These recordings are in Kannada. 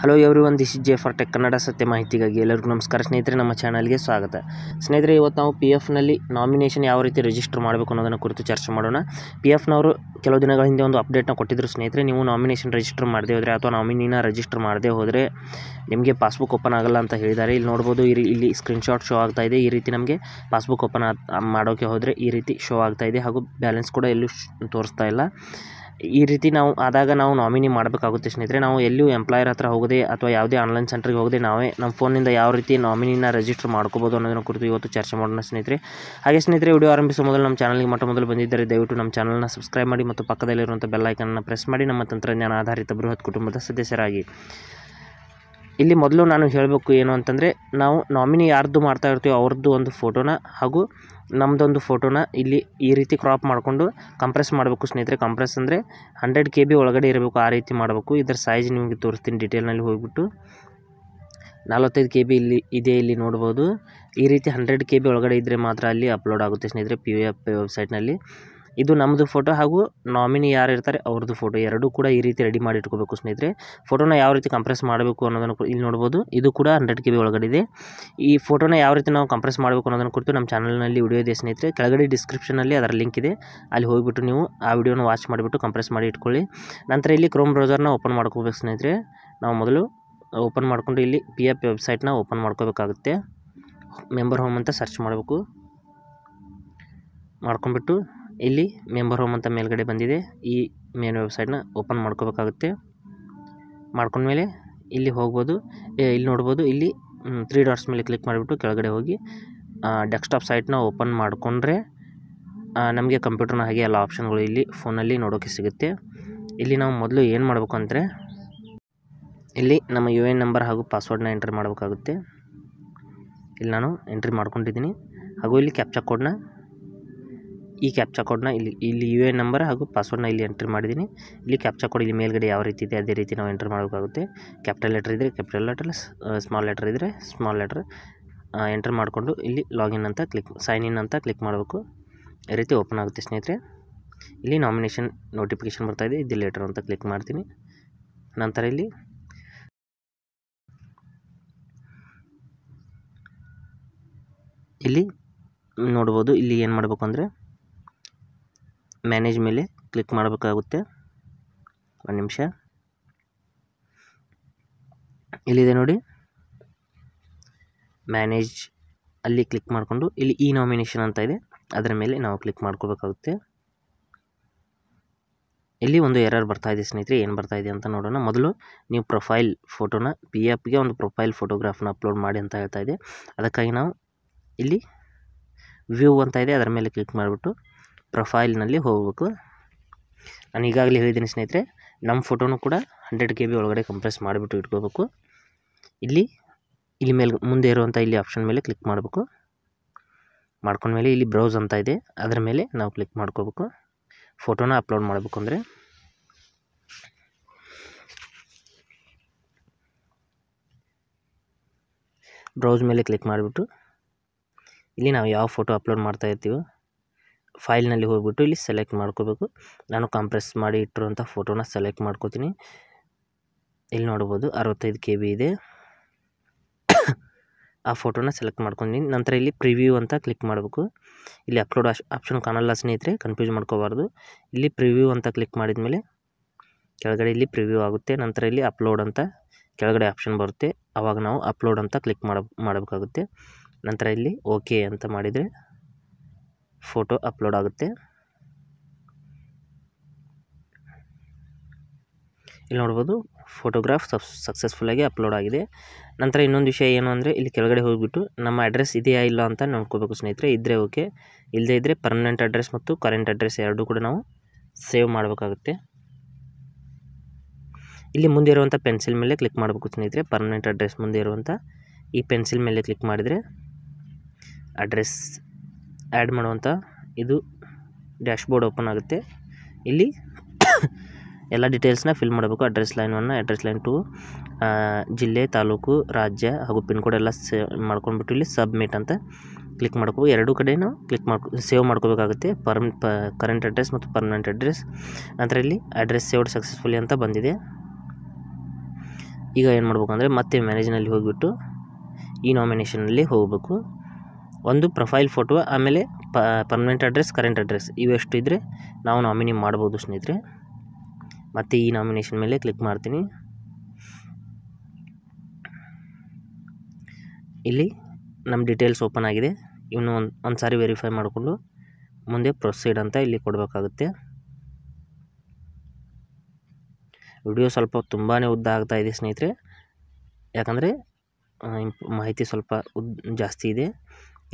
hello everyone this is J for tech Kannada ಸತ್ಯ ಮಾಹಿತಿಗಾಗಿ ಎಲ್ಲರಿಗೂ ನಮಸ್ಕಾರ ಸ್ನೇಹಿತರೆ ನಮ್ಮ ಚಾನಲ್ಗೆ ಸ್ವಾಗತ ಸ್ನೇಹಿತರೆ ಇವತ್ತು ನಾವು ಪಿ ಎಫ್ನಲ್ಲಿ ನಾಮಿನೇಷನ್ ಯಾವ ರೀತಿ ರಿಜಿಸ್ಟರ್ ಮಾಡಬೇಕು ಅನ್ನೋದನ್ನು ಕುರಿತು ಚರ್ಚೆ ಮಾಡೋಣ ಪಿ ಎಫ್ನವರು ಕೆಲವು ದಿನಗಳ ಹಿಂದೆ ಒಂದು ಅಪ್ಡೇಟ್ನ ಕೊಟ್ಟಿದ್ದರು ಸ್ನೇಹಿತರೆ ನೀವು ನಾಮಿನೇಷನ್ ರಿಜಿಸ್ಟರ್ ಮಾಡದೇ ಹೋದರೆ ಅಥವಾ ನಾಮಿನಿನ ರಿಜಿಸ್ಟರ್ ಮಾಡದೇ ಹೋದರೆ ನಿಮಗೆ ಪಾಸ್ಬುಕ್ ಓಪನ್ ಆಗಲ್ಲ ಅಂತ ಹೇಳಿದ್ದಾರೆ ಇಲ್ಲಿ ನೋಡ್ಬೋದು ಇಲ್ಲಿ ಇಲ್ಲಿ ಸ್ಕ್ರೀನ್ಶಾಟ್ ಶೋ ಆಗ್ತಾ ಇದೆ ಈ ರೀತಿ ನಮಗೆ ಪಾಸ್ಬುಕ್ ಓಪನ್ ಮಾಡೋಕ್ಕೆ ಹೋದರೆ ಈ ರೀತಿ ಶೋ ಆಗ್ತಾ ಇದೆ ಹಾಗೂ ಬ್ಯಾಲೆನ್ಸ್ ಕೂಡ ಎಲ್ಲೂ ತೋರಿಸ್ತಾ ಇಲ್ಲ ಈ ರೀತಿ ನಾವು ಆದಾಗ ನಾವು ನಾಮಿನಿ ಮಾಡಬೇಕಾಗುತ್ತೆ ಸ್ನೇಹಿತರೆ ನಾವು ಎಲ್ಲೂ ಎಂಪ್ಲಾಯರ್ ಹತ್ರ ಹೋಗದೆ ಅಥವಾ ಯಾವುದೇ ಆನ್ಲೈನ್ ಸೆಂಟ್ರಿಗೆ ಹೋಗದೆ ನಾವೇ ನಮ್ಮ ಫೋನಿಂದ ಯಾವ ರೀತಿ ನಾಮಿನಿನ ರಿಜಿಸ್ಟರ್ ಮಾಡ್ಕೋಬೋದು ಅನ್ನೋದನ್ನು ಕುರಿತು ಇವತ್ತು ಚರ್ಚೆ ಮಾಡೋಣ ಸ್ನೇಹಿತರೆ ಹಾಗೆ ಸ್ನೇಹಿತರೆ ವಿಡಿಯೋ ಆರಂಭಿಸುವ ಮೊದಲು ನಮ್ಮ ಚಾನಲ್ಗೆ ಮೊಟ್ಟ ಮೊದಲು ಬಂದಿದ್ದರೆ ದಯವಿಟ್ಟು ನಮ್ಮ ಚಾನಲ್ನ ಸಬ್ಸ್ಕ್ರೈಬ್ ಮಾಡಿ ಮತ್ತು ಪಕ್ಕದಲ್ಲಿರುವಂಥ ಬೆಲ್ಲೈಕನ್ನ ಪ್ರೆಸ್ ಮಾಡಿ ನಮ್ಮ ತಂತ್ರಜ್ಞಾನ ಆಧಾರಿತ ಬೃಹತ್ ಕುಟುಂಬದ ಸದಸ್ಯರಾಗಿ ಇಲ್ಲಿ ಮೊದಲು ನಾನು ಹೇಳಬೇಕು ಏನು ಅಂತಂದರೆ ನಾವು ನಾಮಿನಿ ಯಾರ್ದು ಮಾಡ್ತಾ ಇರ್ತೀವೋ ಅವ್ರದ್ದು ಒಂದು ಫೋಟೋನ ಹಾಗೂ ನಮ್ಮದೊಂದು ಫೋಟೋನ ಇಲ್ಲಿ ಈ ರೀತಿ ಕ್ರಾಪ್ ಮಾಡಿಕೊಂಡು ಕಂಪ್ರೆಸ್ ಮಾಡಬೇಕು ಸ್ನೇಹಿತರೆ ಕಂಪ್ರೆಸ್ ಅಂದರೆ ಹಂಡ್ರೆಡ್ ಕೆ ಬಿ ಒಳಗಡೆ ಇರಬೇಕು ಆ ರೀತಿ ಮಾಡಬೇಕು ಇದರ ಸೈಜ್ ನಿಮಗೆ ತೋರಿಸ್ತೀನಿ ಡಿಟೇಲ್ನಲ್ಲಿ ಹೋಗ್ಬಿಟ್ಟು ನಲವತ್ತೈದು ಕೆ ಬಿ ಇಲ್ಲಿ ಇದೆ ಇಲ್ಲಿ ನೋಡ್ಬೋದು ಈ ರೀತಿ ಹಂಡ್ರೆಡ್ ಕೆ ಬಿ ಒಳಗಡೆ ಇದ್ದರೆ ಮಾತ್ರ ಅಲ್ಲಿ ಅಪ್ಲೋಡ್ ಆಗುತ್ತೆ ಸ್ನೇಹಿತರೆ ಪಿ ಯು ಎಫ್ ವೆಬ್ಸೈಟ್ನಲ್ಲಿ ಇದು ನಮ್ಮದು ಫೋಟೋ ಹಾಗೂ ನಾಮಿನಿ ಯಾರು ಇರ್ತಾರೆ ಅವ್ರದ್ದು ಫೋಟೋ ಎರಡೂ ಕೂಡ ಈ ರೀತಿ ರೆಡಿ ಮಾಡಿ ಇಟ್ಕೋಬೇಕು ಸ್ನೇಹಿತರೆ ಫೋಟೋನ ಯಾವ ರೀತಿ ಕಂಪ್ರೆಸ್ ಮಾಡಬೇಕು ಅನ್ನೋದನ್ನು ಇಲ್ಲಿ ನೋಡ್ಬೋದು ಇದು ಕೂಡ ಹಂಡ್ರೆಡ್ ಕೆ ಬಿ ಒಳಗಡೆ ಇದೆ ಈ ಫೋಟೋನ ಯಾವ ರೀತಿ ನಾವು ಕಂಪ್ರೆಸ್ ಮಾಡಬೇಕು ಅನ್ನೋದನ್ನು ಕುರಿತು ನಮ್ಮ ಚಾನಲ್ನಲ್ಲಿ ವಿಡಿಯೋ ಇದೆ ಸ್ನೇಹಿತರೆ ಕೆಳಗಡೆ ಡಿಸ್ಕ್ರಿಪ್ಷನಲ್ಲಿ ಅದರ ಲಿಂಕ್ ಇದೆ ಅಲ್ಲಿ ಹೋಗಿಬಿಟ್ಟು ನೀವು ಆ ವಿಡಿಯೋನ ವಾಚ್ ಮಾಡಿಬಿಟ್ಟು ಕಂಪ್ರೆಸ್ ಮಾಡಿ ಇಟ್ಕೊಳ್ಳಿ ನಂತರ ಇಲ್ಲಿ ಕ್ರೋಮ್ ಬ್ರೌಸರ್ನ ಓಪನ್ ಮಾಡ್ಕೋಬೇಕು ಸ್ನೇಹಿತರೆ ನಾವು ಮೊದಲು ಓಪನ್ ಮಾಡಿಕೊಂಡು ಇಲ್ಲಿ ಪಿ ಎಫ್ ವೆಬ್ಸೈಟ್ನ ಓಪನ್ ಮಾಡ್ಕೋಬೇಕಾಗುತ್ತೆ ಮೆಂಬರ್ ಹೋಮ್ ಅಂತ ಸರ್ಚ್ ಮಾಡಬೇಕು ಮಾಡ್ಕೊಂಬಿಟ್ಟು ಇಲ್ಲಿ ಮೆಂಬರ್ ಹೋಮ್ ಅಂತ ಮೇಲ್ಗಡೆ ಬಂದಿದೆ ಈ ಮೇನ್ ವೆಬ್ಸೈಟ್ನ ಓಪನ್ ಮಾಡ್ಕೋಬೇಕಾಗುತ್ತೆ ಮಾಡ್ಕೊಂಡ್ಮೇಲೆ ಇಲ್ಲಿ ಹೋಗ್ಬೋದು ಇಲ್ಲಿ ನೋಡ್ಬೋದು ಇಲ್ಲಿ ತ್ರೀ ಡಾಟ್ಸ್ ಮೇಲೆ ಕ್ಲಿಕ್ ಮಾಡಿಬಿಟ್ಟು ಕೆಳಗಡೆ ಹೋಗಿ ಡೆಸ್ಕ್ಟಾಪ್ ಸೈಟ್ನ ಓಪನ್ ಮಾಡಿಕೊಂಡ್ರೆ ನಮಗೆ ಕಂಪ್ಯೂಟರ್ನ ಹಾಗೆ ಎಲ್ಲ ಆಪ್ಷನ್ಗಳು ಇಲ್ಲಿ ಫೋನಲ್ಲಿ ನೋಡೋಕೆ ಸಿಗುತ್ತೆ ಇಲ್ಲಿ ನಾವು ಮೊದಲು ಏನು ಮಾಡಬೇಕು ಅಂದರೆ ಇಲ್ಲಿ ನಮ್ಮ ಯು ಎನ್ ನಂಬರ್ ಹಾಗೂ ಪಾಸ್ವರ್ಡ್ನ ಎಂಟ್ರಿ ಮಾಡಬೇಕಾಗುತ್ತೆ ಇಲ್ಲಿ ನಾನು ಎಂಟ್ರಿ ಮಾಡ್ಕೊಂಡಿದ್ದೀನಿ ಹಾಗೂ ಇಲ್ಲಿ ಕ್ಯಾಪ್ಚಾ ಕೋಡ್ನ ಈ ಕ್ಯಾಪ್ಚಾ ಕೋಡ್ನ ಇಲ್ಲಿ ಇಲ್ಲಿ ಯು ಎನ್ ನಂಬರ್ ಹಾಗೂ ಪಾಸ್ವರ್ಡ್ನ ಇಲ್ಲಿ ಎಂಟ್ರಿ ಮಾಡಿದ್ದೀನಿ ಇಲ್ಲಿ ಕ್ಯಾಪ್ಚಾ ಕೋಡ್ ಇಲ್ಲಿ ಮೇಲ್ಗಡೆ ಯಾವ ರೀತಿ ಇದೆ ಅದೇ ರೀತಿ ನಾವು ಎಂಟ್ರ್ ಮಾಡಬೇಕಾಗುತ್ತೆ ಕ್ಯಾಪಿಟಲ್ ಲೆಟರ್ ಇದ್ದರೆ ಕ್ಯಾಪಿಟಲ್ ಲೆಟರ್ ಸ್ಮಾಲ್ ಲೆಟರ್ ಇದ್ದರೆ ಸ್ಮಾಲ್ ಲೆಟರ್ ಎಂಟ್ರ್ ಮಾಡಿಕೊಂಡು ಇಲ್ಲಿ ಲಾಗಿನ್ ಅಂತ ಕ್ಲಿಕ್ ಸೈನ್ ಇನ್ ಅಂತ ಕ್ಲಿಕ್ ಮಾಡಬೇಕು ಈ ರೀತಿ ಓಪನ್ ಆಗುತ್ತೆ ಸ್ನೇಹಿತರೆ ಇಲ್ಲಿ ನಾಮಿನೇಷನ್ ನೋಟಿಫಿಕೇಷನ್ ಬರ್ತಾಯಿದೆ ಇದು ಲೆಟರ್ ಅಂತ ಕ್ಲಿಕ್ ಮಾಡ್ತೀನಿ ನಂತರ ಇಲ್ಲಿ ಇಲ್ಲಿ ನೋಡ್ಬೋದು ಇಲ್ಲಿ ಏನು ಮಾಡಬೇಕು ಅಂದರೆ ಮ್ಯಾನೇಜ್ ಮೇಲೆ ಕ್ಲಿಕ್ ಮಾಡಬೇಕಾಗುತ್ತೆ ಒಂದು ನಿಮಿಷ ಇಲ್ಲಿದೆ ನೋಡಿ ಮ್ಯಾನೇಜ್ ಅಲ್ಲಿ ಕ್ಲಿಕ್ ಮಾಡಿಕೊಂಡು ಇಲ್ಲಿ ಇ ನಾಮಿನೇಷನ್ ಅಂತ ಇದೆ ಅದರ ಮೇಲೆ ನಾವು ಕ್ಲಿಕ್ ಮಾಡ್ಕೋಬೇಕಾಗುತ್ತೆ ಇಲ್ಲಿ ಒಂದು ಎರರ್ ಬರ್ತಾ ಇದೆ ಸ್ನೇಹಿತರೆ ಏನು ಬರ್ತಾ ಇದೆ ಅಂತ ನೋಡೋಣ ಮೊದಲು ನೀವು ಪ್ರೊಫೈಲ್ ಫೋಟೋನ ಪಿ ಎಫ್ಗೆ ಒಂದು ಪ್ರೊಫೈಲ್ ಫೋಟೋಗ್ರಾಫ್ನ ಅಪ್ಲೋಡ್ ಮಾಡಿ ಅಂತ ಹೇಳ್ತಾ ಇದೆ ಅದಕ್ಕಾಗಿ ನಾವು ಇಲ್ಲಿ ವ್ಯೂ ಅಂತ ಇದೆ ಅದರ ಮೇಲೆ ಕ್ಲಿಕ್ ಮಾಡಿಬಿಟ್ಟು ಪ್ರೊಫೈಲ್ನಲ್ಲಿ ಹೋಗಬೇಕು ನಾನು ಈಗಾಗಲೇ ಹೇಳಿದ್ದೀನಿ ಸ್ನೇಹಿತರೆ ನಮ್ಮ ಫೋಟೋನು ಕೂಡ ಹಂಡ್ರೆಡ್ ಕೆ ಬಿ ಒಳಗಡೆ ಕಂಪ್ರೆಸ್ ಮಾಡಿಬಿಟ್ಟು ಇಟ್ಕೋಬೇಕು ಇಲ್ಲಿ ಇಲ್ಲಿ ಮೇಲೆ ಮುಂದೆ ಇರುವಂಥ ಇಲ್ಲಿ ಆಪ್ಷನ್ ಮೇಲೆ ಕ್ಲಿಕ್ ಮಾಡಬೇಕು ಮಾಡ್ಕೊಂಡ್ಮೇಲೆ ಇಲ್ಲಿ ಬ್ರೌಸ್ ಅಂತ ಇದೆ ಅದರ ಮೇಲೆ ನಾವು ಕ್ಲಿಕ್ ಮಾಡ್ಕೋಬೇಕು ಫೋಟೋನ ಅಪ್ಲೋಡ್ ಮಾಡಬೇಕು ಅಂದರೆ ಬ್ರೌಸ್ ಮೇಲೆ ಕ್ಲಿಕ್ ಮಾಡಿಬಿಟ್ಟು ಇಲ್ಲಿ ನಾವು ಯಾವ ಫೋಟೋ ಅಪ್ಲೋಡ್ ಮಾಡ್ತಾಯಿರ್ತೀವೋ ಫೈಲ್ನಲ್ಲಿ ಹೋಗ್ಬಿಟ್ಟು ಇಲ್ಲಿ ಸೆಲೆಕ್ಟ್ ಮಾಡ್ಕೋಬೇಕು ನಾನು ಕಂಪ್ರೆಸ್ ಮಾಡಿ ಇಟ್ಟಿರುವಂಥ ಫೋಟೋನ ಸೆಲೆಕ್ಟ್ ಮಾಡ್ಕೋತೀನಿ ಇಲ್ಲಿ ನೋಡ್ಬೋದು ಅರವತ್ತೈದು ಕೆ ಬಿ ಇದೆ ಆ ಫೋಟೋನ ಸೆಲೆಕ್ಟ್ ಮಾಡ್ಕೊಂಡಿನಿ ನಂತರ ಇಲ್ಲಿ ಪ್ರಿವ್ಯೂ ಅಂತ ಕ್ಲಿಕ್ ಮಾಡಬೇಕು ಇಲ್ಲಿ ಅಪ್ಲೋಡ್ ಆಪ್ಷನ್ ಕಾಣಲ್ಲ ಸ್ನೇಹಿತರೆ ಕನ್ಫ್ಯೂಸ್ ಮಾಡ್ಕೋಬಾರ್ದು ಇಲ್ಲಿ ಪ್ರಿವ್ಯೂ ಅಂತ ಕ್ಲಿಕ್ ಮಾಡಿದ ಮೇಲೆ ಕೆಳಗಡೆ ಇಲ್ಲಿ ಪ್ರಿವ್ಯೂ ಆಗುತ್ತೆ ನಂತರ ಇಲ್ಲಿ ಅಪ್ಲೋಡ್ ಅಂತ ಕೆಳಗಡೆ ಆಪ್ಷನ್ ಬರುತ್ತೆ ಆವಾಗ ನಾವು ಅಪ್ಲೋಡ್ ಅಂತ ಕ್ಲಿಕ್ ಮಾಡಬೇಕಾಗುತ್ತೆ ನಂತರ ಇಲ್ಲಿ ಓಕೆ ಅಂತ ಮಾಡಿದರೆ ಫೋಟೋ ಅಪ್ಲೋಡ್ ಆಗುತ್ತೆ ಇಲ್ಲಿ ನೋಡ್ಬೋದು ಫೋಟೋಗ್ರಾಫ್ ಸಬ್ ಸಕ್ಸಸ್ಫುಲ್ಲಾಗಿ ಅಪ್ಲೋಡ್ ಆಗಿದೆ ನಂತರ ಇನ್ನೊಂದು ವಿಷಯ ಏನು ಅಂದರೆ ಇಲ್ಲಿ ಕೆಳಗಡೆ ಹೋಗಿಬಿಟ್ಟು ನಮ್ಮ ಅಡ್ರೆಸ್ ಇದೆಯಾ ಇಲ್ಲ ಅಂತ ನೋಡ್ಕೋಬೇಕು ಸ್ನೇಹಿತರೆ ಇದ್ದರೆ ಓಕೆ ಇಲ್ಲದೇ ಇದ್ದರೆ ಪರ್ಮನೆಂಟ್ ಅಡ್ರೆಸ್ ಮತ್ತು ಕರೆಂಟ್ ಅಡ್ರೆಸ್ ಎರಡೂ ಕೂಡ ನಾವು ಸೇವ್ ಮಾಡಬೇಕಾಗುತ್ತೆ ಇಲ್ಲಿ ಮುಂದೆ ಇರುವಂಥ ಪೆನ್ಸಿಲ್ ಮೇಲೆ ಕ್ಲಿಕ್ ಮಾಡಬೇಕು ಸ್ನೇಹಿತರೆ ಪರ್ಮನೆಂಟ್ ಅಡ್ರೆಸ್ ಮುಂದೆ ಇರುವಂಥ ಈ ಪೆನ್ಸಿಲ್ ಮೇಲೆ ಕ್ಲಿಕ್ ಮಾಡಿದರೆ ಅಡ್ರೆಸ್ ಆ್ಯಡ್ ಮಾಡುವಂಥ ಇದು ಡ್ಯಾಶ್ ಬೋರ್ಡ್ ಓಪನ್ ಆಗುತ್ತೆ ಇಲ್ಲಿ ಎಲ್ಲ ಡೀಟೇಲ್ಸ್ನ ಫಿಲ್ ಮಾಡಬೇಕು address line one address line two ಜಿಲ್ಲೆ ತಾಲೂಕು ರಾಜ್ಯ ಹಾಗೂ ಪಿನ್ ಕೋಡ್ ಎಲ್ಲ ಸೇ ಮಾಡ್ಕೊಂಡ್ಬಿಟ್ಟು ಇಲ್ಲಿ ಸಬ್ಮಿಟ್ ಅಂತ ಕ್ಲಿಕ್ ಮಾಡ್ಕೋ ಎರಡೂ ಕಡೆಯೂ ಕ್ಲಿಕ್ ಮಾಡ್ಕೊ ಸೇವ್ ಮಾಡ್ಕೋಬೇಕಾಗುತ್ತೆ ಪರ್ಮ್ ಪ ಕರೆಂಟ್ ಅಡ್ರೆಸ್ ಮತ್ತು ಪರ್ಮನೆಂಟ್ ಅಡ್ರೆಸ್ ನಂತರ ಇಲ್ಲಿ ಅಡ್ರೆಸ್ ಸೇವ್ಡ್ ಸಕ್ಸಸ್ಫುಲಿ ಅಂತ ಬಂದಿದೆ ಈಗ ಏನು ಮಾಡಬೇಕು ಅಂದರೆ ಮತ್ತೆ ಮ್ಯಾನೇಜ್ನಲ್ಲಿ ಹೋಗಿಬಿಟ್ಟು ಈ ನಾಮಿನೇಷನಲ್ಲಿ ಹೋಗಬೇಕು ಒಂದು ಪ್ರೊಫೈಲ್ ಫೋಟೋ ಆಮೇಲೆ ಪರ್ಮನೆಂಟ್ ಅಡ್ರೆಸ್ ಕರೆಂಟ್ ಅಡ್ರೆಸ್ ಇವೆಷ್ಟು ಇದ್ದರೆ ನಾವು ನಾಮಿನಿ ಮಾಡ್ಬೋದು ಸ್ನೇಹಿತರೆ ಮತ್ತು ಈ ನಾಮಿನೇಷನ್ ಮೇಲೆ ಕ್ಲಿಕ್ ಮಾಡ್ತೀನಿ ಇಲ್ಲಿ ನಮ್ಮ ಡೀಟೇಲ್ಸ್ ಓಪನ್ ಆಗಿದೆ ಇವನು ಒಂದು ಒಂದು ಸಾರಿ ವೆರಿಫೈ ಮಾಡಿಕೊಂಡು ಮುಂದೆ ಪ್ರೊಸೀಡ್ ಅಂತ ಇಲ್ಲಿ ಕೊಡಬೇಕಾಗುತ್ತೆ ವಿಡಿಯೋ ಸ್ವಲ್ಪ ತುಂಬಾ ಉದ್ದ ಆಗ್ತಾ ಇದೆ ಸ್ನೇಹಿತರೆ ಯಾಕಂದರೆ ಮಾಹಿತಿ ಸ್ವಲ್ಪ ಉದ್ ಜಾಸ್ತಿ ಇದೆ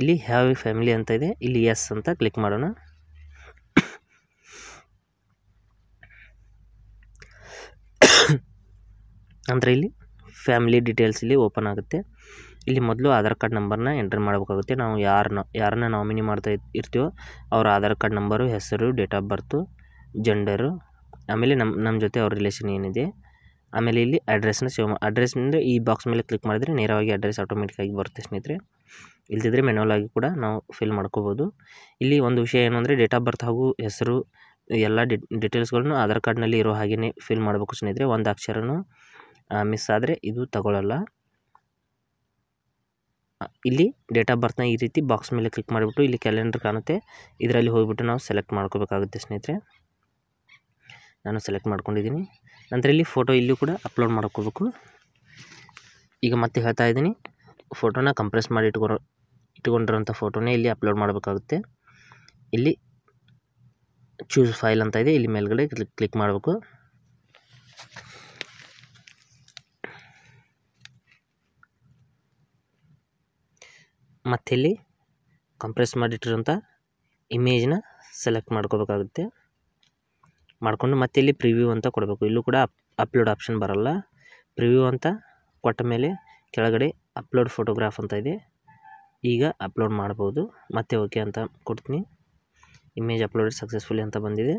ಇಲ್ಲಿ ಹ್ಯಾವ್ ಎ ಫ್ಯಾಮಿಲಿ ಅಂತ ಇದೆ ಇಲ್ಲಿ ಎಸ್ ಅಂತ ಕ್ಲಿಕ್ ಮಾಡೋಣ ಅಂದರೆ ಇಲ್ಲಿ ಫ್ಯಾಮಿಲಿ ಡೀಟೇಲ್ಸ್ ಇಲ್ಲಿ ಓಪನ್ ಆಗುತ್ತೆ ಇಲ್ಲಿ ಮೊದಲು ಆಧಾರ್ ಕಾರ್ಡ್ ನಂಬರ್ನ ಎಂಟ್ರಿ ಮಾಡಬೇಕಾಗುತ್ತೆ ನಾವು ಯಾರನ್ನ ಯಾರನ್ನ ನಾಮಿನಿ ಮಾಡ್ತಾ ಇರ್ತೀವೋ ಅವ್ರ ಆಧಾರ್ ಕಾರ್ಡ್ ನಂಬರು ಹೆಸರು ಡೇಟ್ ಆಫ್ ಬರ್ತು ಜೆಂಡರು ಆಮೇಲೆ ನಮ್ಮ ನಮ್ಮ ಜೊತೆ ಅವ್ರ ರಿಲೇಷನ್ ಏನಿದೆ ಆಮೇಲೆ ಇಲ್ಲಿ ಅಡ್ರೆಸ್ನ ಸೇವ್ ಅಡ್ರೆಸ್ ಅಡ್ರೆಸ್ನಿಂದ ಈ ಬಾಕ್ಸ್ ಮೇಲೆ ಕ್ಲಿಕ್ ಮಾಡಿದರೆ ನೇರವಾಗಿ ಅಡ್ರೆಸ್ ಆಟೋಮೆಟಿಕ್ಕಾಗಿ ಬರುತ್ತೆ ಸ್ನೇಹಿತರೆ ಇಲ್ದಿದ್ರೆ ಮೆನ್ಯುವಲ್ ಆಗಿ ಕೂಡ ನಾವು ಫಿಲ್ ಮಾಡ್ಕೋಬೋದು ಇಲ್ಲಿ ಒಂದು ವಿಷಯ ಏನು ಅಂದರೆ ಡೇಟ್ ಆಫ್ ಬರ್ತ್ ಹಾಗೂ ಹೆಸರು ಎಲ್ಲ ಡೀಟೇಲ್ಸ್ಗಳನ್ನು ಆಧಾರ್ ಕಾರ್ಡ್ನಲ್ಲಿ ಇರೋ ಹಾಗೆಯೇ ಫಿಲ್ ಮಾಡಬೇಕು ಸ್ನೇಹಿತರೆ ಒಂದು ಅಕ್ಷರನೂ ಮಿಸ್ ಆದರೆ ಇದು ತಗೊಳ್ಳಲ್ಲ ಇಲ್ಲಿ ಡೇಟ್ ಆಫ್ ಬರ್ತ್ನ ಈ ರೀತಿ ಬಾಕ್ಸ್ ಮೇಲೆ ಕ್ಲಿಕ್ ಮಾಡಿಬಿಟ್ಟು ಇಲ್ಲಿ ಕ್ಯಾಲೆಂಡರ್ ಕಾಣುತ್ತೆ ಇದರಲ್ಲಿ ಹೋಗಿಬಿಟ್ಟು ನಾವು ಸೆಲೆಕ್ಟ್ ಮಾಡ್ಕೋಬೇಕಾಗುತ್ತೆ ಸ್ನೇಹಿತರೆ ನಾನು ಸೆಲೆಕ್ಟ್ ಮಾಡ್ಕೊಂಡಿದ್ದೀನಿ ನಂತರ ಇಲ್ಲಿ ಫೋಟೋ ಇಲ್ಲೂ ಕೂಡ ಅಪ್ಲೋಡ್ ಮಾಡ್ಕೋಬೇಕು ಈಗ ಮತ್ತೆ ಹೇಳ್ತಾ ಇದ್ದೀನಿ ಫೋಟೋನ ಕಂಪ್ರೆಸ್ ಮಾಡಿ ಇಟ್ಕೊರೋ ಇಟ್ಕೊಂಡಿರೋಂಥ ಫೋಟೋನೇ ಇಲ್ಲಿ ಅಪ್ಲೋಡ್ ಮಾಡಬೇಕಾಗುತ್ತೆ ಇಲ್ಲಿ ಚೂಸ್ ಫೈಲ್ ಅಂತ ಇದೆ ಇಲ್ಲಿ ಮೇಲ್ಗಡೆ ಕ್ಲಿಕ್ ಕ್ಲಿಕ್ ಮಾಡಬೇಕು ಮತ್ತಿಲ್ಲಿ ಕಂಪ್ರೆಸ್ ಮಾಡಿಟ್ಟಿರೋಂಥ ಇಮೇಜ್ನ ಸೆಲೆಕ್ಟ್ ಮಾಡ್ಕೋಬೇಕಾಗುತ್ತೆ ಮಾಡಿಕೊಂಡು ಮತ್ತೆ ಇಲ್ಲಿ ಪ್ರಿವ್ಯೂ ಅಂತ ಕೊಡಬೇಕು ಇಲ್ಲೂ ಕೂಡ ಅಪ್ಲೋಡ್ ಆಪ್ಷನ್ ಬರಲ್ಲ ಪ್ರಿವ್ಯೂ ಅಂತ ಕೊಟ್ಟ ಮೇಲೆ ಕೆಳಗಡೆ ಅಪ್ಲೋಡ್ ಫೋಟೋಗ್ರಾಫ್ ಅಂತ ಇದೆ ಈಗ ಅಪ್ಲೋಡ್ ಮಾಡ್ಬೋದು ಮತ್ತೆ ಓಕೆ ಅಂತ ಕೊಡ್ತೀನಿ ಇಮೇಜ್ ಅಪ್ಲೋಡ್ ಸಕ್ಸಸ್ಫುಲಿ ಅಂತ ಬಂದಿದೆ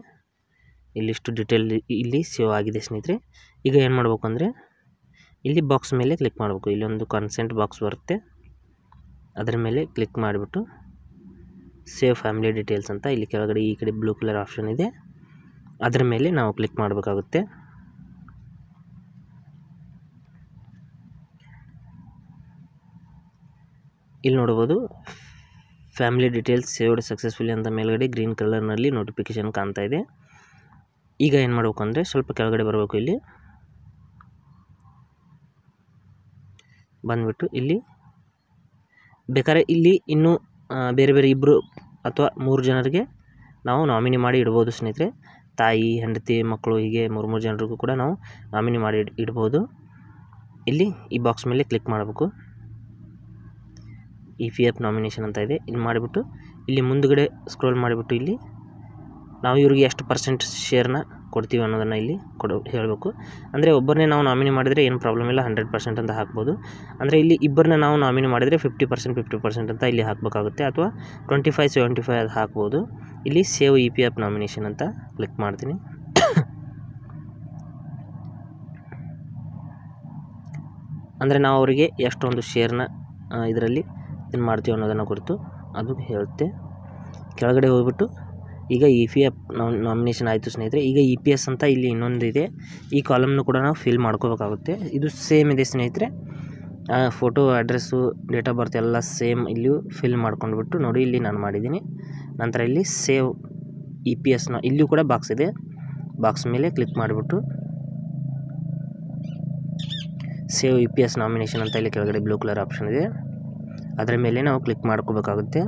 ಇಲ್ಲಿಷ್ಟು ಡಿಟೇಲ್ ಇಲ್ಲಿ ಸೇವ್ ಆಗಿದೆ ಸ್ನೇಹಿತರೆ ಈಗ ಏನು ಮಾಡಬೇಕು ಅಂದರೆ ಇಲ್ಲಿ ಬಾಕ್ಸ್ ಮೇಲೆ ಕ್ಲಿಕ್ ಮಾಡಬೇಕು ಇಲ್ಲೊಂದು ಕನ್ಸೆಂಟ್ ಬಾಕ್ಸ್ ಬರುತ್ತೆ ಅದರ ಮೇಲೆ ಕ್ಲಿಕ್ ಮಾಡಿಬಿಟ್ಟು ಸೇವ್ ಫ್ಯಾಮಿಲಿ ಡೀಟೇಲ್ಸ್ ಅಂತ ಇಲ್ಲಿ ಕೆಳಗಡೆ ಈ ಕಡೆ ಬ್ಲೂ ಕಲರ್ ಆಪ್ಷನ್ ಇದೆ ಅದರ ಮೇಲೆ ನಾವು ಕ್ಲಿಕ್ ಮಾಡಬೇಕಾಗುತ್ತೆ ಇಲ್ಲಿ ನೋಡ್ಬೋದು ಫ್ಯಾಮಿಲಿ ಡೀಟೇಲ್ಸ್ ಸೇವ್ಡ್ ಸಕ್ಸಸ್ಫುಲಿ ಅಂತ ಮೇಲ್ಗಡೆ ಗ್ರೀನ್ ಕಲರ್ನಲ್ಲಿ ನೋಟಿಫಿಕೇಷನ್ ಕಾಣ್ತಾ ಇದೆ ಈಗ ಏನು ಮಾಡಬೇಕು ಅಂದರೆ ಸ್ವಲ್ಪ ಕೆಳಗಡೆ ಬರಬೇಕು ಇಲ್ಲಿ ಬಂದ್ಬಿಟ್ಟು ಇಲ್ಲಿ ಬೇಕಾದ್ರೆ ಇಲ್ಲಿ ಇನ್ನೂ ಬೇರೆ ಬೇರೆ ಇಬ್ಬರು ಅಥವಾ ಮೂರು ಜನರಿಗೆ ನಾವು ನಾಮಿನಿ ಮಾಡಿ ಇಡ್ಬೋದು ಸ್ನೇಹಿತರೆ ತಾಯಿ ಹೆಂಡತಿ ಮಕ್ಕಳು ಹೀಗೆ ಮೂರು ಮೂರು ಜನರಿಗೂ ಕೂಡ ನಾವು ನಾಮಿನಿ ಮಾಡಿ ಇಡ್ಬೋದು ಇಲ್ಲಿ ಈ ಬಾಕ್ಸ್ ಮೇಲೆ ಕ್ಲಿಕ್ ಮಾಡಬೇಕು ಇ ಪಿ ಎಫ್ ನಾಮಿನೇಷನ್ ಅಂತ ಇದೆ ಇಲ್ಲಿ ಮಾಡಿಬಿಟ್ಟು ಇಲ್ಲಿ ಮುಂದುಗಡೆ ಸ್ಕ್ರೋಲ್ ಮಾಡಿಬಿಟ್ಟು ಇಲ್ಲಿ ನಾವು ಇವ್ರಿಗೆ ಎಷ್ಟು ಪರ್ಸೆಂಟ್ ಶೇರ್ನ ಕೊಡ್ತೀವಿ ಅನ್ನೋದನ್ನು ಇಲ್ಲಿ ಕೊಡ ಹೇಳಬೇಕು ಅಂದರೆ ಒಬ್ಬರನ್ನೇ ನಾವು ನಾಮಿನಿ ಮಾಡಿದರೆ ಏನು ಪ್ರಾಬ್ಲಮ್ ಇಲ್ಲ ಹಂಡ್ರೆಡ್ ಪರ್ಸೆಂಟ್ ಅಂತ ಹಾಕ್ಬೋದು ಅಂದರೆ ಇಲ್ಲಿ ಇಬ್ಬರನ್ನ ನಾವು ನಾಮಿನಿ ಮಾಡಿದರೆ ಫಿಫ್ಟಿ ಪರ್ಸೆಂಟ್ ಫಿಫ್ಟಿ ಪರ್ಸೆಂಟ್ ಅಂತ ಇಲ್ಲಿ ಹಾಕಬೇಕಾಗುತ್ತೆ ಅಥವಾ ಟ್ವೆಂಟಿ ಫೈವ್ ಸೆವೆಂಟಿ ಫೈವ್ ಅದು ಹಾಕ್ಬೋದು ಇಲ್ಲಿ save E P F nomination ಅಂತ ಕ್ಲಿಕ್ ಮಾಡ್ತೀನಿ ಅಂದರೆ ನಾವು ಅವರಿಗೆ ಎಷ್ಟೊಂದು ಶೇರ್ನ ಇದರಲ್ಲಿ ಏನು ಮಾಡ್ತೀವಿ ಅನ್ನೋದನ್ನು ಕುರಿತು ಅದು ಹೇಳುತ್ತೆ ಕೆಳಗಡೆ ಹೋಗ್ಬಿಟ್ಟು ಈಗ ಇ ಪಿ ಎಫ್ ನಾಮಿನೇಷನ್ ಆಯಿತು ಸ್ನೇಹಿತರೆ ಈಗ ಇ ಪಿ ಎಸ್ ಅಂತ ಇಲ್ಲಿ ಇನ್ನೊಂದು ಇದೆ ಈ ಕಾಲಮ್ನು ಕೂಡ ನಾವು ಫಿಲ್ ಮಾಡ್ಕೋಬೇಕಾಗುತ್ತೆ ಇದು ಸೇಮ್ ಇದೆ ಸ್ನೇಹಿತರೆ photo address date of birth ಎಲ್ಲ ಸೇಮ್ ಇಲ್ಲಿಯೂ ಫಿಲ್ ಮಾಡ್ಕೊಂಡ್ಬಿಟ್ಟು ನೋಡಿ ಇಲ್ಲಿ ನಾನು ಮಾಡಿದ್ದೀನಿ ನಂತರ ಇಲ್ಲಿ ಸೇವ್ ಇ ಪಿ ಎಸ್ನ ಇಲ್ಲಿಯೂ ಕೂಡ ಬಾಕ್ಸ್ ಇದೆ ಬಾಕ್ಸ್ ಮೇಲೆ ಕ್ಲಿಕ್ ಮಾಡಿಬಿಟ್ಟು save E P S nomination ಅಂತ ಇಲ್ಲಿ ಕೆಳಗಡೆ ಬ್ಲೂ ಕಲರ್ ಆಪ್ಷನ್ ಇದೆ ಅದರ ಮೇಲೆ ನಾವು ಕ್ಲಿಕ್ ಮಾಡ್ಕೋಬೇಕಾಗುತ್ತೆ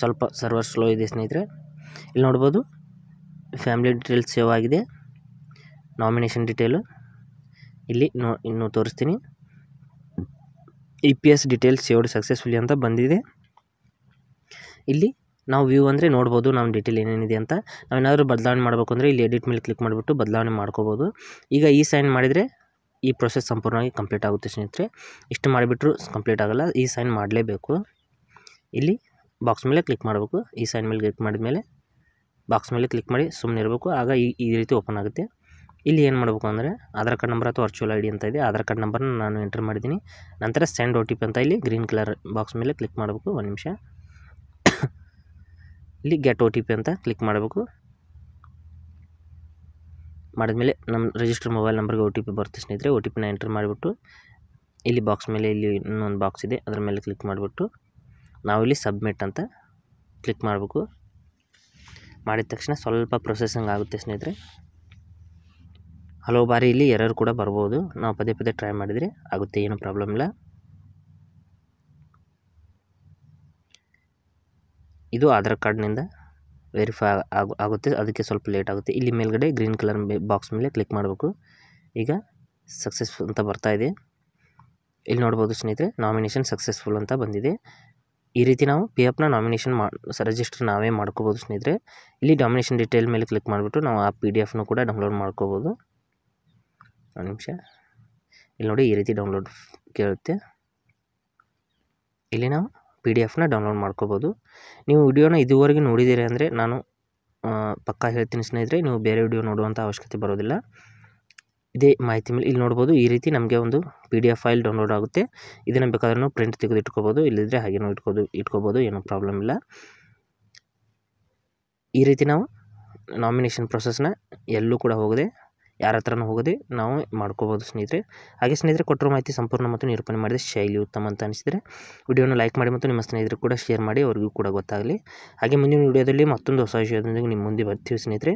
ಸ್ವಲ್ಪ ಸರ್ವರ್ ಸ್ಲೋ ಇದೆ ಸ್ನೇಹಿತರೆ ಇಲ್ಲಿ ನೋಡ್ಬೋದು ಫ್ಯಾಮಿಲಿ ಡೀಟೇಲ್ಸ್ ಸೇವ್ ಆಗಿದೆ ನಾಮಿನೇಷನ್ ಡೀಟೇಲು ಇಲ್ಲಿ ನೋ ಇನ್ನು ತೋರಿಸ್ತೀನಿ E P S details saved successfully ಅಂತ ಬಂದಿದೆ ಇಲ್ಲಿ ನಾವು ವ್ಯೂ ಅಂದರೆ ನೋಡ್ಬೋದು ನಮ್ಮ ಡೀಟೇಲ್ ಏನೇನಿದೆ ಅಂತ ನಾವೇನಾದರೂ ಬದಲಾವಣೆ ಮಾಡಬೇಕು ಅಂದರೆ ಇಲ್ಲಿ ಎಡಿಟ್ ಮೇಲೆ ಕ್ಲಿಕ್ ಮಾಡಿಬಿಟ್ಟು ಬದಲಾವಣೆ ಮಾಡ್ಕೋಬೋದು ಈಗ ಈ ಸೈನ್ ಮಾಡಿದರೆ ಈ ಪ್ರೊಸೆಸ್ ಸಂಪೂರ್ಣವಾಗಿ ಕಂಪ್ಲೀಟ್ ಆಗುತ್ತೆ ಸ್ನೇಹಿತರೆ ಇಷ್ಟು ಮಾಡಿಬಿಟ್ರೂ ಕಂಪ್ಲೀಟ್ ಆಗೋಲ್ಲ ಈ ಸೈನ್ ಮಾಡಲೇಬೇಕು ಇಲ್ಲಿ ಬಾಕ್ಸ್ ಮೇಲೆ ಕ್ಲಿಕ್ ಮಾಡಬೇಕು ಈ ಸೈನ್ ಮೇಲೆ ಕ್ಲಿಕ್ ಮಾಡಿದ ಮೇಲೆ ಬಾಕ್ಸ್ ಮೇಲೆ ಕ್ಲಿಕ್ ಮಾಡಿ ಸುಮ್ಮನೆ ಇರಬೇಕು ಆಗ ಈ ಈ ರೀತಿ ಓಪನ್ ಆಗುತ್ತೆ ಇಲ್ಲಿ ಏನು ಮಾಡಬೇಕು ಅಂದರೆ ಆಧಾರ್ ಕಾರ್ಡ್ ನಂಬರ್ ಅಥವಾ ವರ್ಚುವಲ್ ಐ ಡಿ ಅಂತ ಇದೆ ಆಧಾರ್ ಕಾರ್ಡ್ ನಂಬರ್ನ ನಾನು ಎಂಟ್ರ್ ಮಾಡಿದ್ದೀನಿ ನಂತರ ಸೆಂಡ್ ಓ ಟಿ ಪಿ ಅಂತ ಇಲ್ಲಿ ಗ್ರೀನ್ ಕಲರ್ ಬಾಕ್ಸ್ ಮೇಲೆ ಕ್ಲಿಕ್ ಮಾಡಬೇಕು ಒಂದು ನಿಮಿಷ ಇಲ್ಲಿ ಗೆಟ್ ಒ ಟಿ ಪಿ ಅಂತ ಕ್ಲಿಕ್ ಮಾಡಬೇಕು ಮಾಡಿದ್ಮೇಲೆ ನಮ್ಮ ರಿಜಿಸ್ಟರ್ ಮೊಬೈಲ್ ನಂಬರ್ಗೆ ಒ ಟಿ ಪಿ ಬರುತ್ತೆ ಸ್ನೇಹಿತರೆ ಒ ಟಿ ಪಿನ ಎಂಟ್ರ್ ಮಾಡಿಬಿಟ್ಟು ಇಲ್ಲಿ ಬಾಕ್ಸ್ ಮೇಲೆ ಇಲ್ಲಿ ಇನ್ನೊಂದು ಬಾಕ್ಸ್ ಇದೆ ಅದರ ಮೇಲೆ ಕ್ಲಿಕ್ ಮಾಡಿಬಿಟ್ಟು ನಾವಿಲ್ಲಿ ಸಬ್ಮಿಟ್ ಅಂತ ಕ್ಲಿಕ್ ಮಾಡಬೇಕು ಮಾಡಿದ ತಕ್ಷಣ ಸ್ವಲ್ಪ ಪ್ರೊಸೆಸಿಂಗ್ ಆಗುತ್ತೆ ಸ್ನೇಹಿತರೆ ಹಲವು ಬಾರಿ ಇಲ್ಲಿ ಎರರ್ ಕೂಡ ಬರ್ಬೋದು ನಾವು ಪದೇ ಪದೇ ಟ್ರೈ ಮಾಡಿದರೆ ಆಗುತ್ತೆ ಏನೂ ಪ್ರಾಬ್ಲಮ್ ಇಲ್ಲ ಇದು ಆಧಾರ್ ಕಾರ್ಡ್ನಿಂದ ವೆರಿಫೈ ಆಗು ಆಗುತ್ತೆ ಅದಕ್ಕೆ ಸ್ವಲ್ಪ ಲೇಟ್ ಆಗುತ್ತೆ ಇಲ್ಲಿ ಮೇಲ್ಗಡೆ ಗ್ರೀನ್ ಕಲರ್ ಬಾಕ್ಸ್ ಮೇಲೆ ಕ್ಲಿಕ್ ಮಾಡಬೇಕು ಈಗ ಸಕ್ಸಸ್ಫುಲ್ ಅಂತ ಬರ್ತಾ ಇದೆ ಇಲ್ಲಿ ನೋಡ್ಬೋದು ಸ್ನೇಹಿತರೆ ನಾಮಿನೇಷನ್ ಸಕ್ಸಸ್ಫುಲ್ ಅಂತ ಬಂದಿದೆ ಈ ರೀತಿ ನಾವು ಪಿ ಎಫ್ನ ನಾಮಿನೇಷನ್ ಮಾ ರಿಜಿಸ್ಟರ್ ನಾವೇ ಮಾಡ್ಕೋಬೋದು ಸ್ನೇಹಿತರೆ ಇಲ್ಲಿ ಡಾಮಿನೇಷನ್ ಡೀಟೇಲ್ ಮೇಲೆ ಕ್ಲಿಕ್ ಮಾಡಿಬಿಟ್ಟು ನಾವು ಆ ಪಿ ಡಿ ಎಫ್ನು ಕೂಡ ಡೌನ್ಲೋಡ್ ಮಾಡ್ಕೋಬೋದು ಒಂದು ನಿಮಿಷ ಇಲ್ಲಿ ನೋಡಿ ಈ ರೀತಿ ಡೌನ್ಲೋಡ್ ಕೇಳುತ್ತೆ ಇಲ್ಲಿ ನಾವು ಪಿ ಡಿ ಎಫ್ನ ಡೌನ್ಲೋಡ್ ಮಾಡ್ಕೋಬೋದು ನೀವು ವಿಡಿಯೋನ ಇದುವರೆಗೆ ನೋಡಿದ್ದೀರಿ ಅಂದರೆ ನಾನು ಪಕ್ಕಾ ಹೇಳ್ತೀನಿ ಸ್ನೇಹಿತರೆ ನೀವು ಬೇರೆ ವಿಡಿಯೋ ನೋಡುವಂಥ ಅವಶ್ಯಕತೆ ಬರೋದಿಲ್ಲ ಇದೇ ಮಾಹಿತಿ ಮೇಲೆ ಇಲ್ಲಿ ನೋಡ್ಬೋದು ಈ ರೀತಿ ನಮಗೆ ಒಂದು P D F file download ಆಗುತ್ತೆ ಇದನ್ನು ಬೇಕಾದ್ರೂ ಪ್ರಿಂಟ್ ತೆಗೆದು ಇಟ್ಕೋಬೋದು ಇಲ್ಲದಿದ್ದರೆ ಹಾಗೇನೂ ಇಟ್ಕೋದು ಇಟ್ಕೋಬೋದು ಏನೂ ಪ್ರಾಬ್ಲಮ್ ಇಲ್ಲ ಈ ರೀತಿ ನಾವು ನಾಮಿನೇಷನ್ ಪ್ರೊಸೆಸ್ನ ಎಲ್ಲೂ ಕೂಡ ಹೋಗದೆ ಯಾರ ಹತ್ರನೂ ಹೋಗದೆ ನಾವು ಮಾಡ್ಕೋಬೋದು ಸ್ನೇಹಿತರೆ ಹಾಗೆ ಸ್ನೇಹಿತರೆ ಕೊಟ್ಟಿರೋ ಮಾಹಿತಿ ಸಂಪೂರ್ಣ ಮತ್ತು ನಿರೂಪಣೆ ಮಾಡಿದ ಶೈಲಿ ಉತ್ತಮ ಅಂತ ಅನಿಸಿದರೆ ವಿಡಿಯೋನ ಲೈಕ್ ಮಾಡಿ ಮತ್ತು ನಿಮ್ಮ ಸ್ನೇಹಿತರು ಕೂಡ ಶೇರ್ ಮಾಡಿ ಅವ್ರಿಗೂ ಕೂಡ ಗೊತ್ತಾಗಲಿ ಹಾಗೆ ಮುಂದಿನ ವಿಡಿಯೋದಲ್ಲಿ ಮತ್ತೊಂದು ಹೊಸ ವಿಷಯದೊಂದಿಗೆ ನಿಮ್ಮ ಮುಂದೆ ಬರ್ತೀವಿ ಸ್ನೇಹಿತರೆ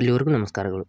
ಅಲ್ಲಿವರೆಗೂ ನಮಸ್ಕಾರಗಳು